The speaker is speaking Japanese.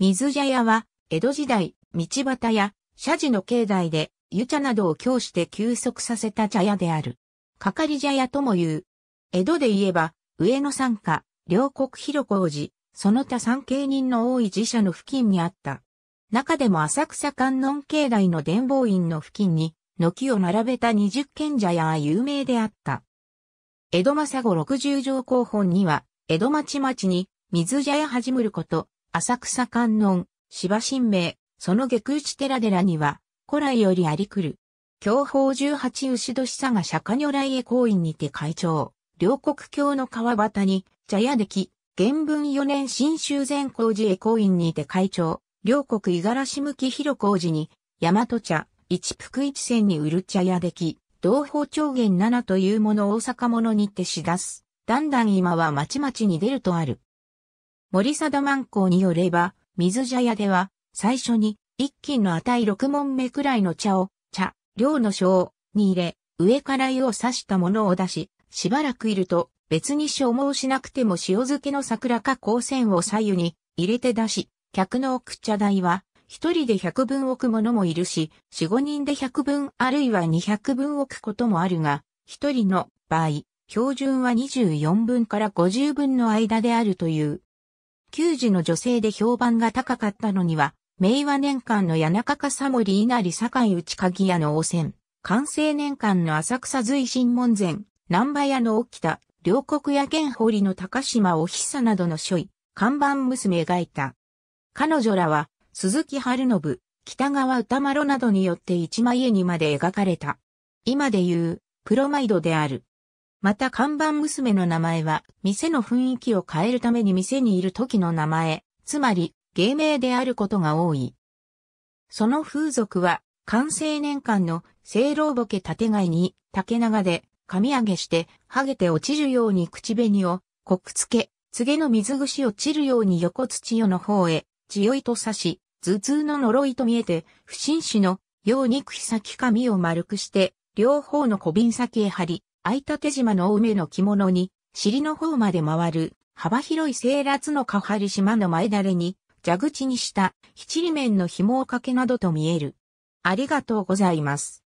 水茶屋は、江戸時代、道端や、社寺の境内で、湯茶などを供して休息させた茶屋である。かかり茶屋とも言う。江戸で言えば、上野参加、両国広小寺、その他参景人の多い寺社の付近にあった。中でも浅草観音境内の伝法院の付近に、軒を並べた二十軒茶屋は有名であった。江戸政後六十条広本には、江戸町町に、水茶屋始むること、浅草観音、芝神明、その下空地寺寺には、古来よりありくる。教法十八牛年佐賀釈迦如来へ行員にて会長、両国教の川端に、茶屋来、原文四年新州前光寺へ行員にて会長、両国五十嵐向き広光寺に、大和茶、一福一線に売る茶屋来。同胞長元七というもの大阪物にてしだす。だんだん今はまちまちに出るとある。森貞万光によれば、水茶屋では、最初に、一斤の値六問目くらいの茶を、茶、量の小に入れ、上から湯を刺したものを出し、しばらくいると、別に消耗しなくても塩漬けの桜か光線を左右に入れて出し、客の置く茶代は、一人で百分置く者もいるし、四五人で百分あるいは二百分置くこともあるが、一人の場合、標準は24分から50分の間であるという。球児の女性で評判が高かったのには、明和年間の谷中笠森稲荷堺内鍵屋の汚染、完成年間の浅草随神門前、南馬屋の沖田、両国屋玄堀の高島お久などの書位、看板娘がいた。彼女らは、鈴木春信、北川歌丸などによって一枚絵にまで描かれた。今で言う、プロマイドである。また看板娘の名前は、店の雰囲気を変えるために店にいる時の名前、つまり、芸名であることが多い。その風俗は、完成年間の聖老ボケ縦貝に竹長で髪上げして剥げて落ちるように口紅をこくつけ、告げの水串を散るように横土よの方へ、地よいと刺し、頭痛の呪いと見えて、不審死のように口先髪を丸くして、両方の小瓶先へ貼り、相立島の梅の着物に、尻の方まで回る、幅広い清辣のかはり島の前だれに、蛇口にした、七里面の紐をかけなどと見える。ありがとうございます。